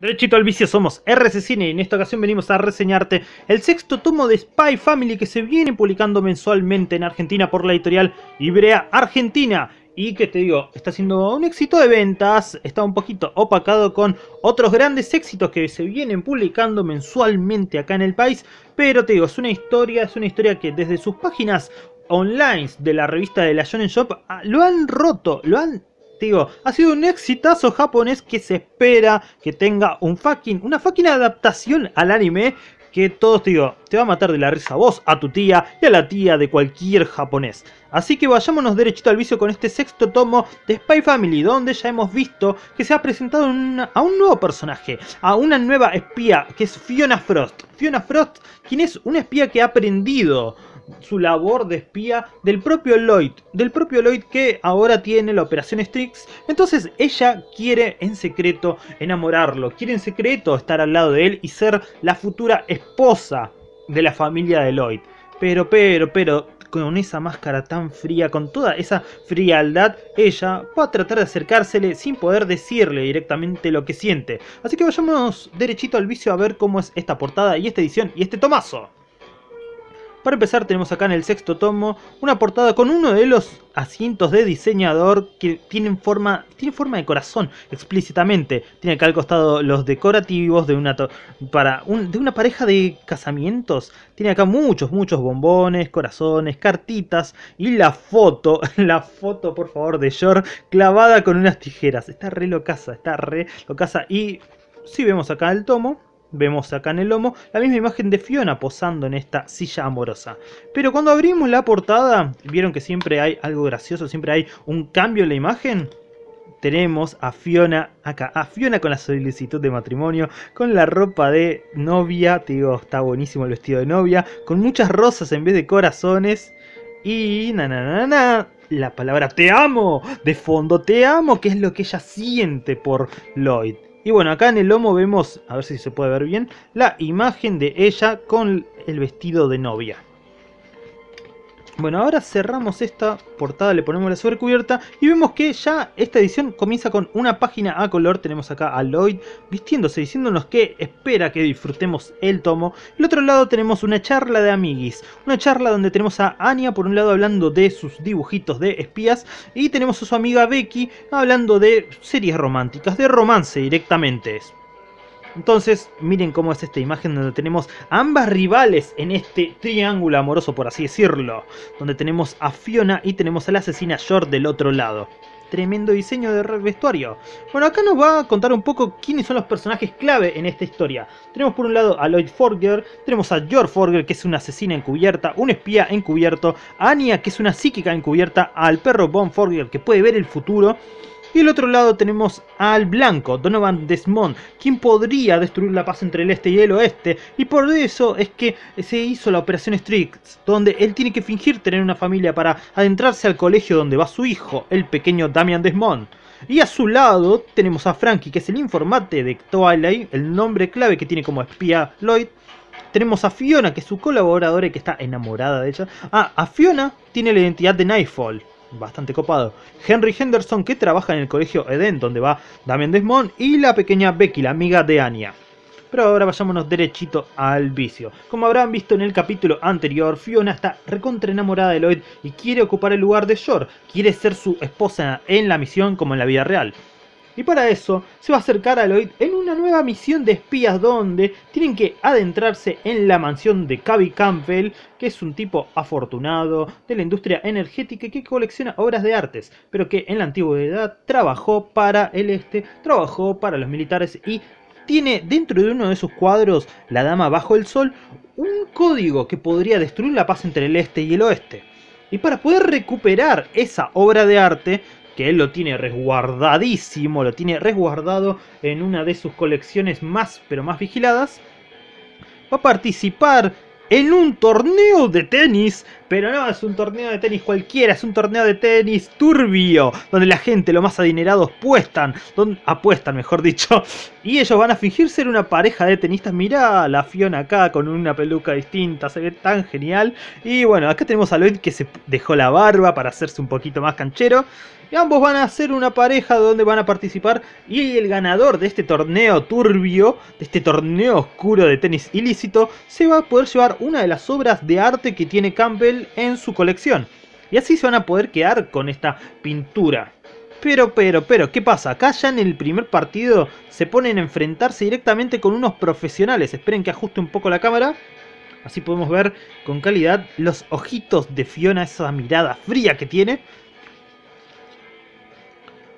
Derechito al vicio somos RC Cine y en esta ocasión venimos a reseñarte el sexto tomo de Spy Family que se viene publicando mensualmente en Argentina por la editorial Ibrea Argentina y que te digo, está siendo un éxito de ventas, está un poquito opacado con otros grandes éxitos que se vienen publicando mensualmente acá en el país, pero te digo, es una historia, es una historia que desde sus páginas online de la revista de la Shonen Shop ah, lo han roto, lo han ha sido un exitazo japonés que se espera que tenga un fucking, una fucking adaptación al anime que todos te digo, te va a matar de la risa a vos, a tu tía y a la tía de cualquier japonés. Así que vayámonos derechito al vicio con este sexto tomo de Spy Family, donde ya hemos visto que se ha presentado a un nuevo personaje, a una nueva espía, que es Fiona Frost. Fiona Frost, quien es una espía que ha aprendido su labor de espía del propio Lloyd, del propio Lloyd que ahora tiene la operación Strix. Entonces ella quiere en secreto enamorarlo, quiere en secreto estar al lado de él y ser la futura esposa de la familia de Lloyd. Pero, pero, pero, con esa máscara tan fría, con toda esa frialdad, ella va a tratar de acercársele sin poder decirle directamente lo que siente. Así que vayamos derechito al vicio a ver cómo es esta portada y esta edición y este tomazo. Para empezar tenemos acá en el sexto tomo una portada con uno de los asientos de diseñador que tienen forma, tiene forma de corazón explícitamente. Tiene acá al costado los decorativos de una, para de una pareja de casamientos. Tiene acá muchos, muchos bombones, corazones, cartitas y la foto, la foto por favor de George clavada con unas tijeras. Está re locaza, está re locaza y si vemos acá el tomo Vemos acá en el lomo la misma imagen de Fiona posando en esta silla amorosa. Pero cuando abrimos la portada, vieron que siempre hay algo gracioso, siempre hay un cambio en la imagen tenemos a Fiona acá, a Fiona con la solicitud de matrimonio, con la ropa de novia, te digo, está buenísimo el vestido de novia, con muchas rosas en vez de corazones y na na na na, la palabra te amo, de fondo te amo, que es lo que ella siente por Lloyd. Y bueno, acá en el lomo vemos, a ver si se puede ver bien, la imagen de ella con el vestido de novia. Bueno, ahora cerramos esta portada, le ponemos la sobrecubierta y vemos que ya esta edición comienza con una página a color. Tenemos acá a Lloyd vistiéndose, diciéndonos que espera que disfrutemos el tomo. El otro lado tenemos una charla de amiguis, una charla donde tenemos a Anya por un lado hablando de sus dibujitos de espías y tenemos a su amiga Becky hablando de series románticas, de romance directamente. Entonces, miren cómo es esta imagen donde tenemos a ambas rivales en este triángulo amoroso, por así decirlo. Donde tenemos a Fiona y tenemos a la asesina Short del otro lado. Tremendo diseño de vestuario. Bueno, acá nos va a contar un poco quiénes son los personajes clave en esta historia. Tenemos por un lado a Lloyd Forger, tenemos a George Forger, que es una asesina encubierta, un espía encubierto, a Anya, que es una psíquica encubierta, al perro Bond Forger, que puede ver el futuro y al otro lado tenemos al blanco, Donovan Desmond, quien podría destruir la paz entre el este y el oeste. Y por eso es que se hizo la operación Strix, donde él tiene que fingir tener una familia para adentrarse al colegio donde va su hijo, el pequeño Damian Desmond. Y a su lado tenemos a Frankie, que es el informante de Twilight, el nombre clave que tiene como espía Lloyd. Tenemos a Fiona, que es su colaboradora y que está enamorada de ella. Ah, a Fiona tiene la identidad de Nightfall bastante copado. Henry Henderson, que trabaja en el colegio Eden, donde va Damien Desmond, y la pequeña Becky, la amiga de Anya. Pero ahora vayámonos derechito al vicio. Como habrán visto en el capítulo anterior, Fiona está recontra enamorada de Lloyd y quiere ocupar el lugar de Shore. Quiere ser su esposa en la misión como en la vida real. Y para eso se va a acercar a Lloyd en una nueva misión de espías donde tienen que adentrarse en la mansión de Cavi Campbell, que es un tipo afortunado de la industria energética que colecciona obras de artes, pero que en la antigüedad trabajó para el este, trabajó para los militares y tiene dentro de uno de sus cuadros, La Dama bajo el Sol, un código que podría destruir la paz entre el este y el oeste. Y para poder recuperar esa obra de arte, que él lo tiene resguardadísimo, lo tiene resguardado en una de sus colecciones más, pero más vigiladas, va a participar en un torneo de tenis, pero no es un torneo de tenis cualquiera, es un torneo de tenis turbio, donde la gente, los más adinerados, puestan, donde, apuestan, mejor dicho, y ellos van a fingir ser una pareja de tenistas. Mirá la Fiona acá con una peluca distinta, se ve tan genial. Y bueno, acá tenemos a Lloyd que se dejó la barba para hacerse un poquito más canchero. Y ambos van a ser una pareja donde van a participar. Y el ganador de este torneo turbio, de este torneo oscuro de tenis ilícito, se va a poder llevar una de las obras de arte que tiene Campbell en su colección. Y así se van a poder quedar con esta pintura. Pero, pero, pero, ¿qué pasa? Acá ya en el primer partido se ponen a enfrentarse directamente con unos profesionales. Esperen que ajuste un poco la cámara. Así podemos ver con calidad los ojitos de Fiona, esa mirada fría que tiene.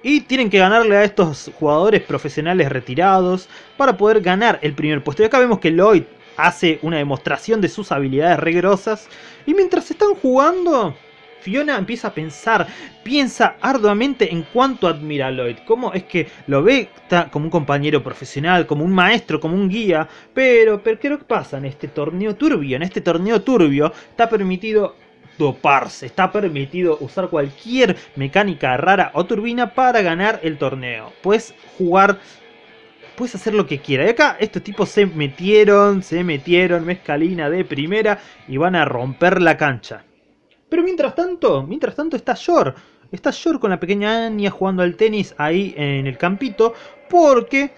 Y tienen que ganarle a estos jugadores profesionales retirados para poder ganar el primer puesto. Y acá vemos que Lloyd hace una demostración de sus habilidades regrosas. Y mientras están jugando, Fiona empieza a pensar, piensa arduamente en cuanto admira a Lloyd, cómo es que lo ve como un compañero profesional, como un maestro, como un guía, pero, pero ¿qué lo que pasa en este torneo turbio? En este torneo turbio está permitido doparse, está permitido usar cualquier mecánica rara o turbina para ganar el torneo, puedes jugar puedes hacer lo que quiera. Y acá estos tipos se metieron, se metieron, mezcalina de primera y van a romper la cancha. Pero mientras tanto, mientras tanto está Shore. Está Shore con la pequeña Anya jugando al tenis ahí en el campito porque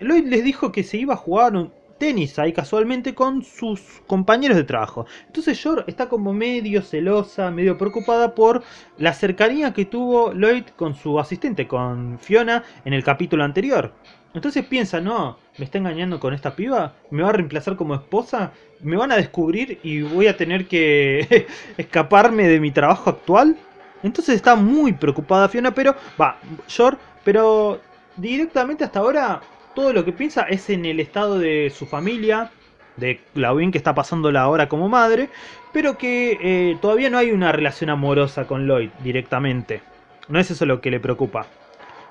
Lloyd les dijo que se iba a jugar un tenis ahí casualmente con sus compañeros de trabajo. Entonces Yor está como medio celosa, medio preocupada por la cercanía que tuvo Lloyd con su asistente, con Fiona, en el capítulo anterior. Entonces piensa, no, me está engañando con esta piba, me va a reemplazar como esposa, me van a descubrir y voy a tener que escaparme de mi trabajo actual. Entonces está muy preocupada Fiona, pero va, George, pero directamente hasta ahora todo lo que piensa es en el estado de su familia, de la bien que está pasándola ahora como madre, pero que eh, todavía no hay una relación amorosa con Lloyd directamente. No es eso lo que le preocupa.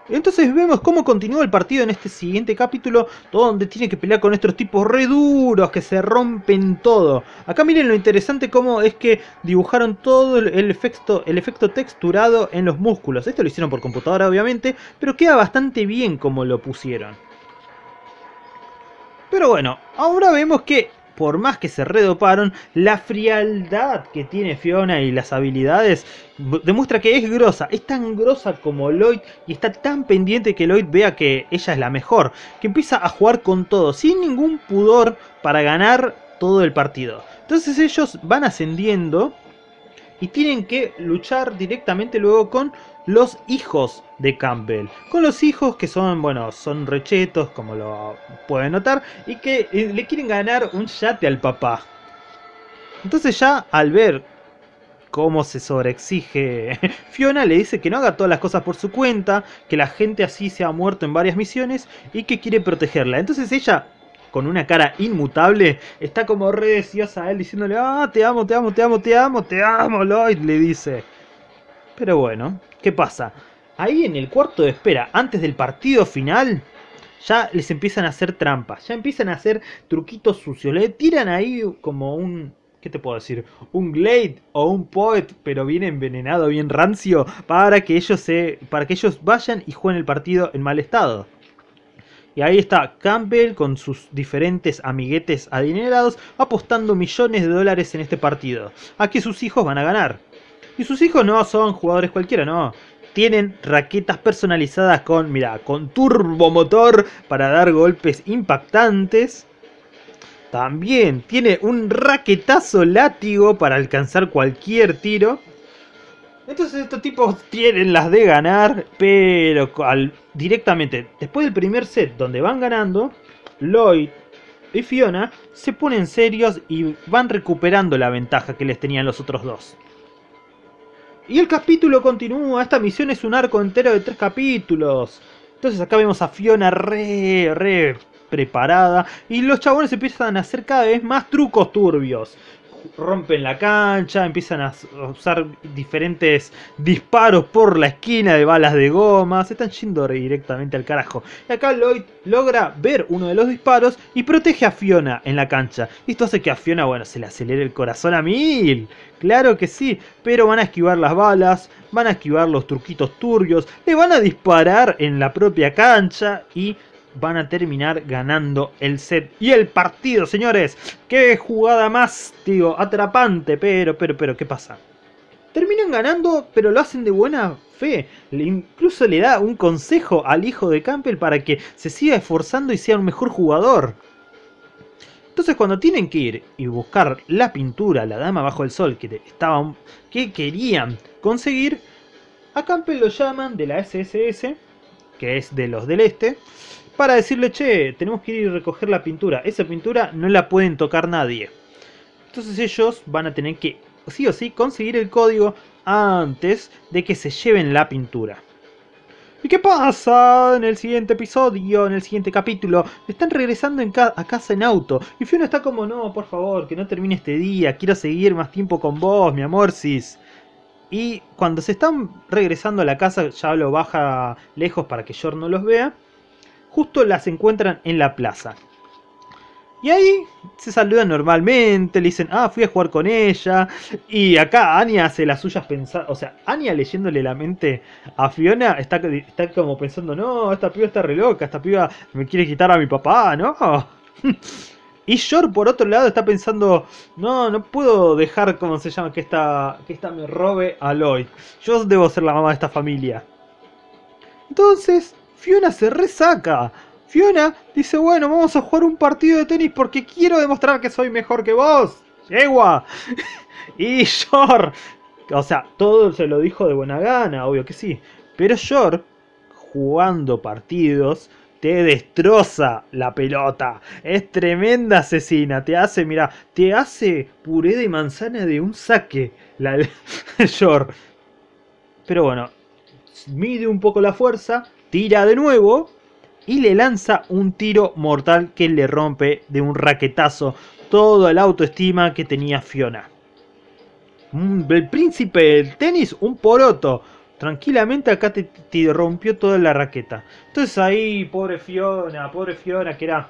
Entonces vemos cómo continúa el partido en este siguiente capítulo, donde tiene que pelear con estos tipos re duros que se rompen todo. Acá miren lo interesante como es que dibujaron todo el efecto, el efecto texturado en los músculos. Esto lo hicieron por computadora obviamente, pero queda bastante bien como lo pusieron. Pero bueno, ahora vemos que por más que se redoparon, la frialdad que tiene Fiona y las habilidades demuestra que es grosa, es tan grosa como Lloyd y está tan pendiente que Lloyd vea que ella es la mejor, que empieza a jugar con todo, sin ningún pudor para ganar todo el partido. Entonces ellos van ascendiendo y tienen que luchar directamente luego con los hijos de Campbell. Con los hijos que son, bueno, son rechetos, como lo pueden notar, y que eh, le quieren ganar un yate al papá. Entonces ya al ver cómo se sobreexige Fiona, le dice que no haga todas las cosas por su cuenta, que la gente así se ha muerto en varias misiones y que quiere protegerla. Entonces ella con una cara inmutable, está como re deseosa a él diciéndole, ah, te amo, te amo, te amo, te amo, te amo, Lloyd, le dice. Pero bueno, ¿qué pasa? Ahí en el cuarto de espera, antes del partido final, ya les empiezan a hacer trampas, ya empiezan a hacer truquitos sucios. Le tiran ahí como un, ¿qué te puedo decir? Un Glade o un Poet, pero bien envenenado, bien rancio, para que ellos se, para que ellos vayan y jueguen el partido en mal estado. Y ahí está Campbell con sus diferentes amiguetes adinerados apostando millones de dólares en este partido. A que sus hijos van a ganar. Y sus hijos no son jugadores cualquiera, no. Tienen raquetas personalizadas con, mira, con turbomotor para dar golpes impactantes. También tiene un raquetazo látigo para alcanzar cualquier tiro. Entonces estos tipos tienen las de ganar, pero directamente después del primer set donde van ganando, Lloyd y Fiona se ponen serios y van recuperando la ventaja que les tenían los otros dos. Y el capítulo continúa. Esta misión es un arco entero de tres capítulos. Entonces acá vemos a Fiona re, re preparada. Y los chabones empiezan a hacer cada vez más trucos turbios rompen la cancha, empiezan a usar diferentes disparos por la esquina de balas de goma, se están yendo directamente al carajo. Y acá Lloyd logra ver uno de los disparos y protege a Fiona en la cancha. esto hace que a Fiona, bueno, se le acelere el corazón a mil. Claro que sí, pero van a esquivar las balas, van a esquivar los truquitos turbios, le van a disparar en la propia cancha y van a terminar ganando el set y el partido, señores. Qué jugada más, digo, atrapante, pero, pero, pero, ¿qué pasa? Terminan ganando, pero lo hacen de buena fe. incluso le da un consejo al hijo de Campbell para que se siga esforzando y sea un mejor jugador. Entonces cuando tienen que ir y buscar la pintura, la dama bajo el sol que, estaban, que querían conseguir, a Campbell lo llaman de la SSS, que es de los del Este, para decirle, che, tenemos que ir y recoger la pintura. Esa pintura no la pueden tocar nadie. Entonces ellos van a tener que, sí o sí, conseguir el código antes de que se lleven la pintura. ¿Y qué pasa en el siguiente episodio, en el siguiente capítulo? Están regresando a casa en auto. Y Fiona está como, no, por favor, que no termine este día. Quiero seguir más tiempo con vos, mi amor, sis. Y cuando se están regresando a la casa, ya lo baja lejos para que George no los vea justo las encuentran en la plaza. Y ahí se saludan normalmente, le dicen, ah, fui a jugar con ella. Y acá Anya hace las suyas pensar, o sea, Anya leyéndole la mente a Fiona está, está como pensando, no, esta piba está re loca, esta piba me quiere quitar a mi papá, ¿no? Y Shor, por otro lado, está pensando, no, no puedo dejar, como se llama, que esta, que esta me robe a Lloyd. Yo debo ser la mamá de esta familia. Entonces, Fiona se resaca. Fiona dice, bueno, vamos a jugar un partido de tenis porque quiero demostrar que soy mejor que vos. Yegua. y Yor. O sea, todo se lo dijo de buena gana, obvio que sí. Pero Yor, jugando partidos, te destroza la pelota. Es tremenda asesina. Te hace, mira, te hace puré de manzana de un saque. La Yor. Pero bueno, mide un poco la fuerza tira de nuevo y le lanza un tiro mortal que le rompe de un raquetazo toda la autoestima que tenía Fiona. Mm, el príncipe del tenis, un poroto. Tranquilamente acá te, te rompió toda la raqueta. Entonces ahí, pobre Fiona, pobre Fiona, que era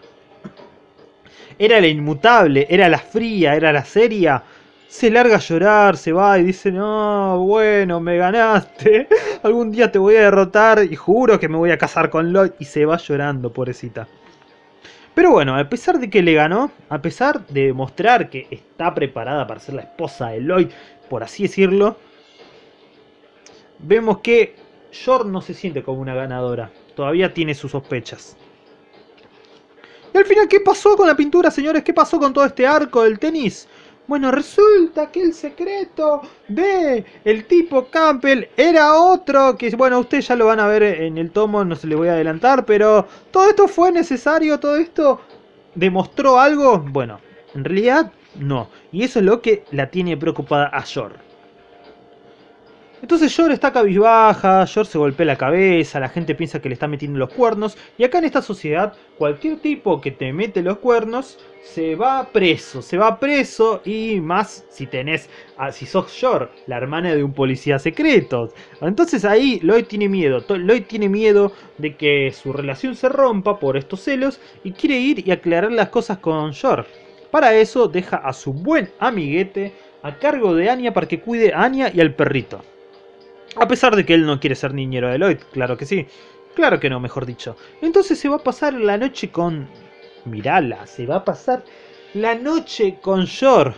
era la inmutable, era la fría, era la seria, se larga a llorar, se va y dice, no, bueno, me ganaste, algún día te voy a derrotar y juro que me voy a casar con Lloyd y se va llorando, pobrecita. Pero bueno, a pesar de que le ganó, a pesar de demostrar que está preparada para ser la esposa de Lloyd, por así decirlo, vemos que Jord no se siente como una ganadora, todavía tiene sus sospechas. Y al final, ¿qué pasó con la pintura, señores? ¿Qué pasó con todo este arco del tenis? Bueno, resulta que el secreto de el tipo Campbell era otro, que bueno, ustedes ya lo van a ver en el tomo, no se le voy a adelantar, pero todo esto fue necesario, todo esto demostró algo, bueno, en realidad no, y eso es lo que la tiene preocupada a Shore. Entonces George está cabizbaja, George se golpea la cabeza, la gente piensa que le está metiendo los cuernos. Y acá en esta sociedad, cualquier tipo que te mete los cuernos se va preso, se va preso y más si tenés, si sos George, la hermana de un policía secreto. Entonces ahí Lloyd tiene miedo, Lloyd tiene miedo de que su relación se rompa por estos celos y quiere ir y aclarar las cosas con George. Para eso deja a su buen amiguete a cargo de Anya para que cuide a Anya y al perrito. A pesar de que él no quiere ser niñero de Lloyd, claro que sí. Claro que no, mejor dicho. Entonces se va a pasar la noche con... Mirala, se va a pasar la noche con Jor.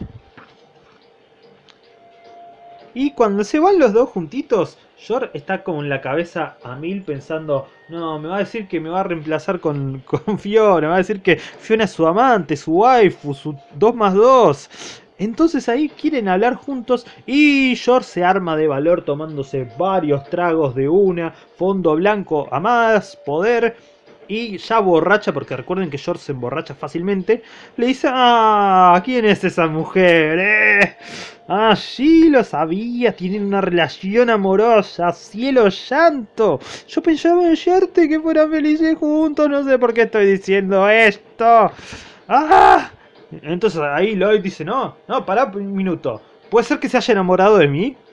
Y cuando se van los dos juntitos, Jor está con la cabeza a mil pensando, no, me va a decir que me va a reemplazar con, con Fiona, me va a decir que Fiona es su amante, su waifu, su 2 más 2. Entonces ahí quieren hablar juntos y George se arma de valor tomándose varios tragos de una, fondo blanco a más poder y ya borracha, porque recuerden que George se emborracha fácilmente, le dice, ah, ¿quién es esa mujer? Eh? Ah, sí, lo sabía, tienen una relación amorosa, cielo llanto. Yo pensaba en George que fueran felices juntos, no sé por qué estoy diciendo esto. ¡Ah! Entonces ahí Lloyd dice, no, no, pará un minuto. ¿Puede ser que se haya enamorado de mí?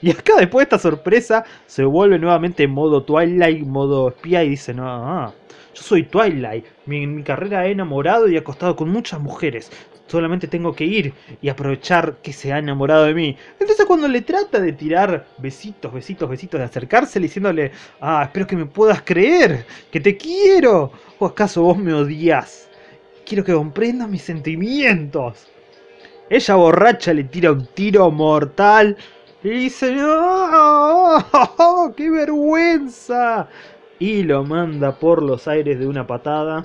Y acá después de esta sorpresa se vuelve nuevamente en modo Twilight, modo espía y dice, no, ah, yo soy Twilight, mi, mi carrera he enamorado y acostado con muchas mujeres. Solamente tengo que ir y aprovechar que se ha enamorado de mí. Entonces cuando le trata de tirar besitos, besitos, besitos, de acercarse diciéndole, ah, espero que me puedas creer, que te quiero. ¿O acaso vos me odias? Quiero que comprenda mis sentimientos. Ella borracha le tira un tiro mortal. Y dice, ¡Oh, oh, qué vergüenza! Y lo manda por los aires de una patada.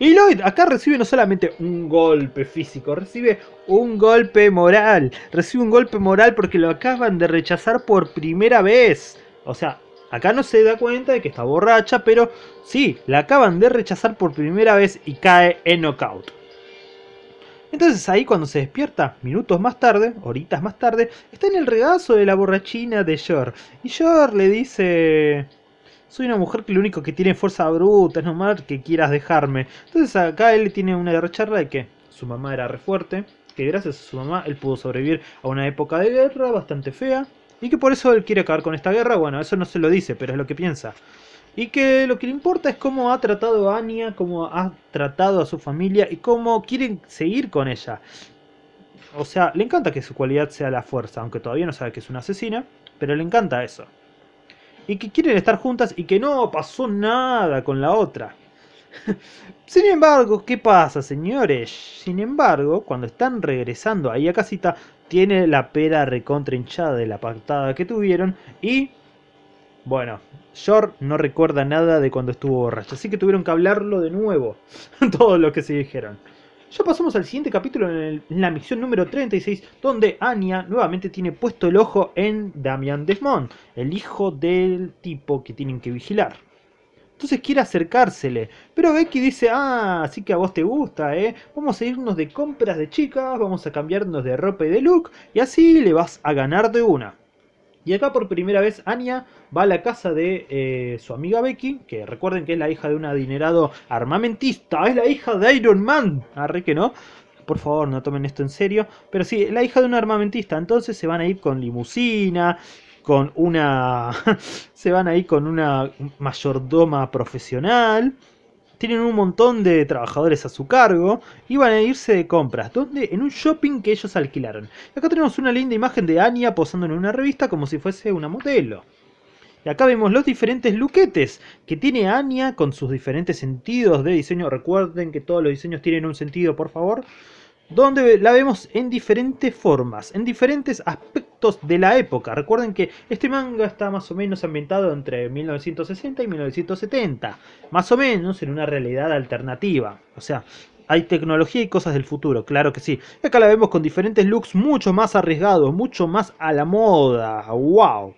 Y Lloyd acá recibe no solamente un golpe físico, recibe un golpe moral. Recibe un golpe moral porque lo acaban de rechazar por primera vez. O sea, Acá no se da cuenta de que está borracha, pero sí, la acaban de rechazar por primera vez y cae en knockout. Entonces ahí cuando se despierta, minutos más tarde, horitas más tarde, está en el regazo de la borrachina de Yor. Y Yor le dice... Soy una mujer que lo único que tiene fuerza bruta, es nomás que quieras dejarme. Entonces acá él tiene una charla de que su mamá era re fuerte, que gracias a su mamá él pudo sobrevivir a una época de guerra bastante fea, y que por eso él quiere acabar con esta guerra. Bueno, eso no se lo dice, pero es lo que piensa. Y que lo que le importa es cómo ha tratado a Anya, cómo ha tratado a su familia y cómo quieren seguir con ella. O sea, le encanta que su cualidad sea la fuerza, aunque todavía no sabe que es una asesina, pero le encanta eso. Y que quieren estar juntas y que no pasó nada con la otra. Sin embargo, ¿qué pasa, señores? Sin embargo, cuando están regresando ahí a casita, tiene la pera recontra hinchada de la patada que tuvieron y... Bueno, Short no recuerda nada de cuando estuvo borracho, así que tuvieron que hablarlo de nuevo, todo lo que se dijeron. Ya pasamos al siguiente capítulo en, en, la misión número 36, donde Anya nuevamente tiene puesto el ojo en Damian Desmond, el hijo del tipo que tienen que vigilar. Entonces quiere acercársele. Pero Becky dice, ah, así que a vos te gusta, ¿eh? Vamos a irnos de compras de chicas, vamos a cambiarnos de ropa y de look, y así le vas a ganar de una. Y acá por primera vez Anya va a la casa de eh, su amiga Becky, que recuerden que es la hija de un adinerado armamentista, es la hija de Iron Man, arre que no. Por favor, no tomen esto en serio. Pero sí, la hija de un armamentista. Entonces se van a ir con limusina con una. se van ahí con una mayordoma profesional. Tienen un montón de trabajadores a su cargo y van a irse de compras. ¿Dónde? En un shopping que ellos alquilaron. acá tenemos una linda imagen de Anya posando en una revista como si fuese una modelo. Y acá vemos los diferentes luquetes que tiene Anya con sus diferentes sentidos de diseño. Recuerden que todos los diseños tienen un sentido, por favor. Donde la vemos en diferentes formas, en diferentes aspectos de la época. Recuerden que este manga está más o menos ambientado entre 1960 y 1970, más o menos en una realidad alternativa. O sea, hay tecnología y cosas del futuro, claro que sí. acá la vemos con diferentes looks mucho más arriesgados, mucho más a la moda. ¡Wow!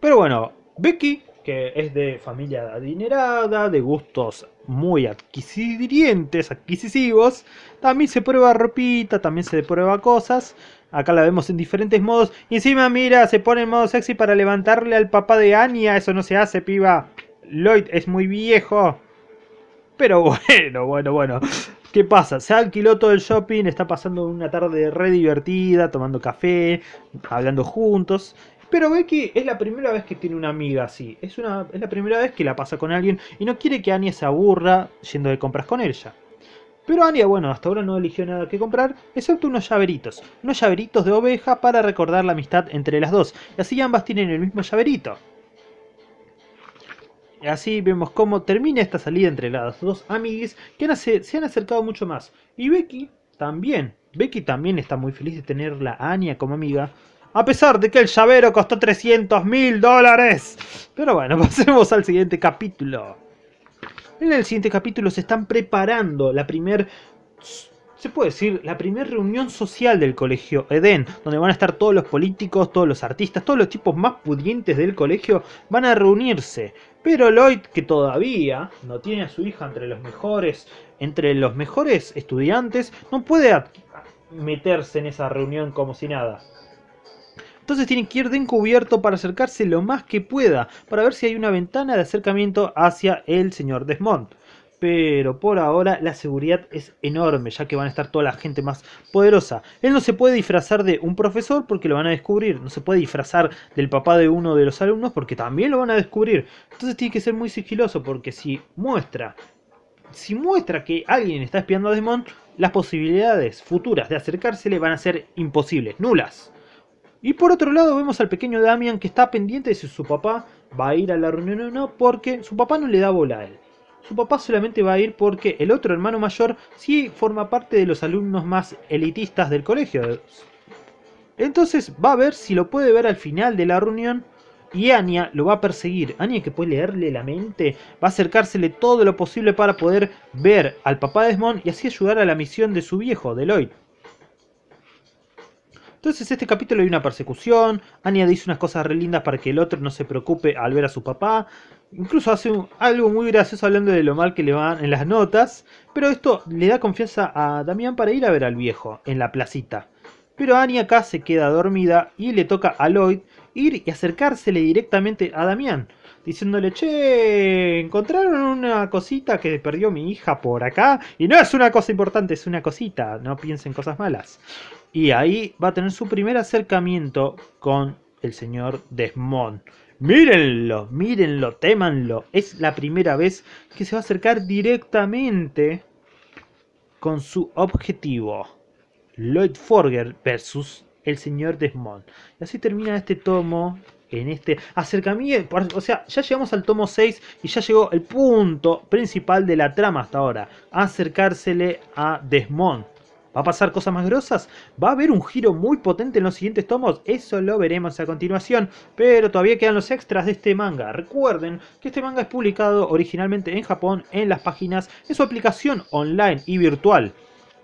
Pero bueno, Becky que es de familia adinerada, de gustos muy adquisitivos. También se prueba ropita, también se prueba cosas. Acá la vemos en diferentes modos. Y encima, mira, se pone en modo sexy para levantarle al papá de Anya. Eso no se hace, piba. Lloyd es muy viejo. Pero bueno, bueno, bueno. ¿Qué pasa? Se alquiló todo el shopping, está pasando una tarde re divertida, tomando café, hablando juntos. Pero Becky es la primera vez que tiene una amiga así. Es, la primera vez que la pasa con alguien y no quiere que Anya se aburra yendo de compras con ella. Pero Anya, bueno, hasta ahora no eligió nada que comprar, excepto unos llaveritos. Unos llaveritos de oveja para recordar la amistad entre las dos. Y así ambas tienen el mismo llaverito. Y así vemos cómo termina esta salida entre las dos amigas que se han acercado mucho más. Y Becky también. Becky también está muy feliz de tener a Anya como amiga. A pesar de que el llavero costó 300 mil dólares. Pero bueno, pasemos al siguiente capítulo. En el siguiente capítulo se están preparando la primer... Se puede decir, la primera reunión social del colegio Eden. donde van a estar todos los políticos, todos los artistas, todos los tipos más pudientes del colegio, van a reunirse. Pero Lloyd, que todavía no tiene a su hija entre los mejores, entre los mejores estudiantes, no puede meterse en esa reunión como si nada. Entonces tienen que ir de encubierto para acercarse lo más que pueda, para ver si hay una ventana de acercamiento hacia el señor Desmond. Pero por ahora la seguridad es enorme, ya que van a estar toda la gente más poderosa. Él no se puede disfrazar de un profesor porque lo van a descubrir. No se puede disfrazar del papá de uno de los alumnos porque también lo van a descubrir. Entonces tiene que ser muy sigiloso porque si muestra, si muestra que alguien está espiando a Desmond, las posibilidades futuras de acercársele van a ser imposibles, nulas. Y por otro lado vemos al pequeño Damian que está pendiente de si su papá va a ir a la reunión o no, porque su papá no le da bola a él. Su papá solamente va a ir porque el otro hermano mayor sí forma parte de los alumnos más elitistas del colegio. Entonces va a ver si lo puede ver al final de la reunión y Anya lo va a perseguir. Anya que puede leerle la mente, va a acercársele todo lo posible para poder ver al papá de Desmond y así ayudar a la misión de su viejo, Deloitte. Entonces este capítulo hay una persecución, Anya dice unas cosas re lindas para que el otro no se preocupe al ver a su papá, incluso hace algo muy gracioso hablando de lo mal que le van en las notas, pero esto le da confianza a Damián para ir a ver al viejo en la placita. Pero Anya acá se queda dormida y le toca a Lloyd ir y acercársele directamente a Damián, diciéndole, che, encontraron una cosita que perdió mi hija por acá, y no es una cosa importante, es una cosita, no piensen cosas malas. Y ahí va a tener su primer acercamiento con el señor Desmond. Mírenlo, mírenlo, témanlo. Es la primera vez que se va a acercar directamente con su objetivo. Lloyd Forger versus el señor Desmond. Y así termina este tomo. En este acercamiento, o sea, ya llegamos al tomo 6 y ya llegó el punto principal de la trama hasta ahora, acercársele a Desmond ¿Va a pasar cosas más grosas? ¿Va a haber un giro muy potente en los siguientes tomos? Eso lo veremos a continuación, pero todavía quedan los extras de este manga. Recuerden que este manga es publicado originalmente en Japón en las páginas en su aplicación online y virtual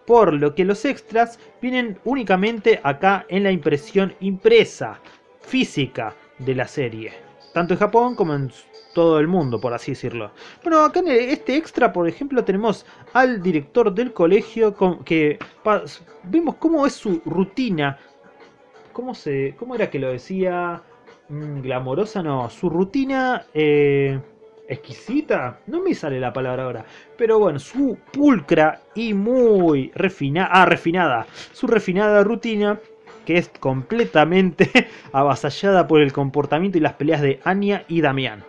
por lo que los extras vienen únicamente acá en la impresión impresa, física de la serie, tanto en Japón como en todo el mundo, por así decirlo. Bueno, acá en este extra, por ejemplo, tenemos al director del colegio que vemos cómo es su rutina. ¿Cómo, se, cómo era que lo decía? Mm, Glamorosa, no. Su rutina... Eh, exquisita, no me sale la palabra ahora, pero bueno, su pulcra y muy refinada, ah, refinada, su refinada rutina que es completamente avasallada por el comportamiento y las peleas de Anya y Damián.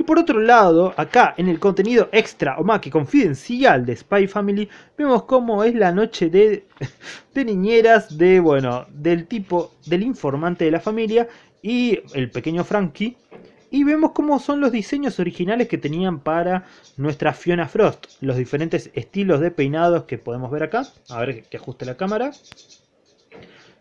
Y por otro lado, acá en el contenido extra o más que confidencial de Spy Family, vemos cómo es la noche de, niñeras de, bueno, del tipo, del informante de la familia y el pequeño Frankie. Y vemos cómo son los diseños originales que tenían para nuestra Fiona Frost. Los diferentes estilos de peinados que podemos ver acá. A ver que ajuste la cámara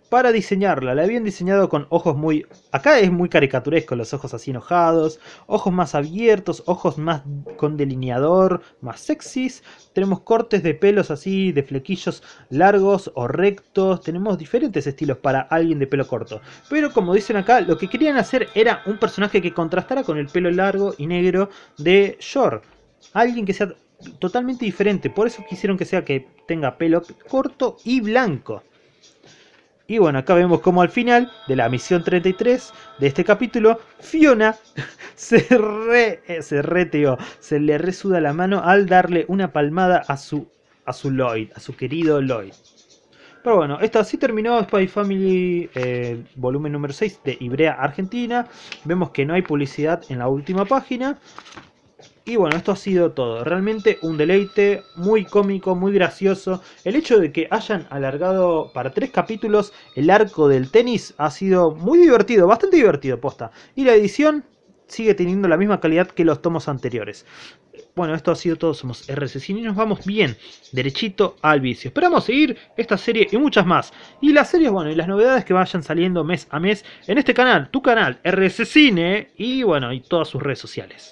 para diseñarla. La habían diseñado con ojos muy... Acá es muy caricaturesco, los ojos así enojados, ojos más abiertos, ojos más con delineador, más sexys. Tenemos cortes de pelos así, de flequillos largos o rectos. Tenemos diferentes estilos para alguien de pelo corto. Pero como dicen acá, lo que querían hacer era un personaje que contrastara con el pelo largo y negro de Shore. Alguien que sea totalmente diferente. Por eso quisieron que sea que tenga pelo corto y blanco. Y bueno, acá vemos como al final de la misión 33 de este capítulo, Fiona se re, eh, se reteó, se le resuda la mano al darle una palmada a su, a su Lloyd, a su querido Lloyd. Pero bueno, esto así terminó Spy Family eh, volumen número 6 de Ibrea Argentina. Vemos que no hay publicidad en la última página. Y bueno, esto ha sido todo. Realmente un deleite, muy cómico, muy gracioso. El hecho de que hayan alargado para tres capítulos el arco del tenis ha sido muy divertido, bastante divertido, posta. Y la edición sigue teniendo la misma calidad que los tomos anteriores. Bueno, esto ha sido todo. Somos RCCine y nos vamos bien, derechito al vicio. Esperamos seguir esta serie y muchas más. Y las series, bueno, y las novedades que vayan saliendo mes a mes en este canal, tu canal, RC Cine, y bueno, y todas sus redes sociales.